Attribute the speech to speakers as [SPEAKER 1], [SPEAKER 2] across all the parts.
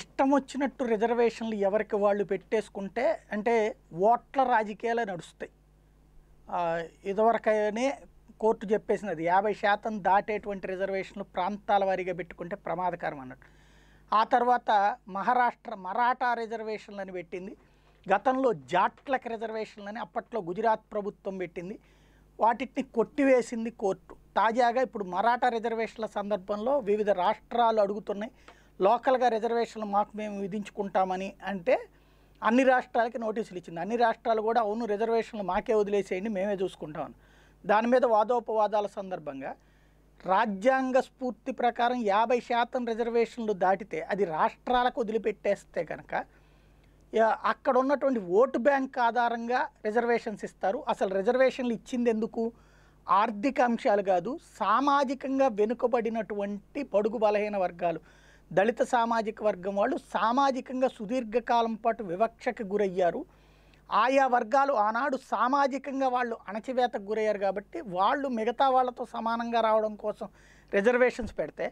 [SPEAKER 1] ఇష్టం వచ్చినట్టు రిజర్వేషన్లు ఎవరికి వాళ్ళు పెట్టేసుకుంటే అంటే ఓట్ల రాజకీయాలే నడుస్తాయి ఇదివరకనే కోర్టు చెప్పేసింది అది యాభై శాతం దాటేటువంటి రిజర్వేషన్లు ప్రాంతాల వారీగా పెట్టుకుంటే ప్రమాదకరం అన్నట్టు ఆ తర్వాత మహారాష్ట్ర మరాఠా రిజర్వేషన్లని పెట్టింది గతంలో జాట్లకు రిజర్వేషన్లని అప్పట్లో గుజరాత్ ప్రభుత్వం పెట్టింది వాటిని కొట్టివేసింది కోర్టు తాజాగా ఇప్పుడు మరాఠా రిజర్వేషన్ల సందర్భంలో వివిధ రాష్ట్రాలు అడుగుతున్నాయి లోకల్గా రిజర్వేషన్లు మాకు మేము విధించుకుంటామని అంటే అన్ని రాష్ట్రాలకి నోటీసులు ఇచ్చింది అన్ని రాష్ట్రాలు కూడా అవును రిజర్వేషన్లు మాకే వదిలేసేయండి మేమే చూసుకుంటామని దాని మీద వాదోపవాదాల సందర్భంగా రాజ్యాంగ స్ఫూర్తి ప్రకారం యాభై శాతం రిజర్వేషన్లు దాటితే అది రాష్ట్రాలకు వదిలిపెట్టేస్తే కనుక అక్కడ ఉన్నటువంటి ఓటు బ్యాంక్ ఆధారంగా రిజర్వేషన్స్ ఇస్తారు అసలు రిజర్వేషన్లు ఇచ్చింది ఎందుకు ఆర్థిక అంశాలు కాదు సామాజికంగా వెనుకబడినటువంటి పడుగు బలహీన వర్గాలు దళిత సామాజిక వర్గం వాళ్ళు సామాజికంగా సుదీర్ఘకాలం పాటు వివక్షకు గురయ్యారు ఆయా వర్గాలు ఆనాడు సామాజికంగా వాళ్ళు అణచివేతకు గురయ్యారు కాబట్టి వాళ్ళు మిగతా వాళ్ళతో సమానంగా రావడం కోసం రిజర్వేషన్స్ పెడితే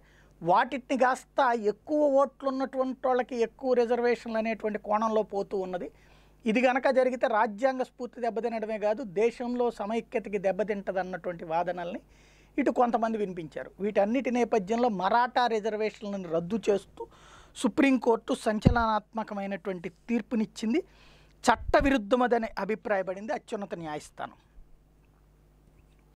[SPEAKER 1] వాటిని కాస్త ఎక్కువ ఓట్లు ఉన్నటువంటి వాళ్ళకి ఎక్కువ రిజర్వేషన్లు అనేటువంటి కోణంలో పోతూ ఉన్నది ఇది కనుక జరిగితే రాజ్యాంగ స్ఫూర్తి దెబ్బతినడమే కాదు దేశంలో సమైక్యతకి దెబ్బతింటదన్నటువంటి వాదనల్ని ఇటు కొంతమంది వినిపించారు వీటన్నిటి నేపథ్యంలో మరాఠా రిజర్వేషన్లను రద్దు చేస్తూ సుప్రీంకోర్టు సంచలనాత్మకమైనటువంటి తీర్పునిచ్చింది చట్టవిరుద్ధమదనే అభిప్రాయపడింది అత్యున్నత న్యాయస్థానం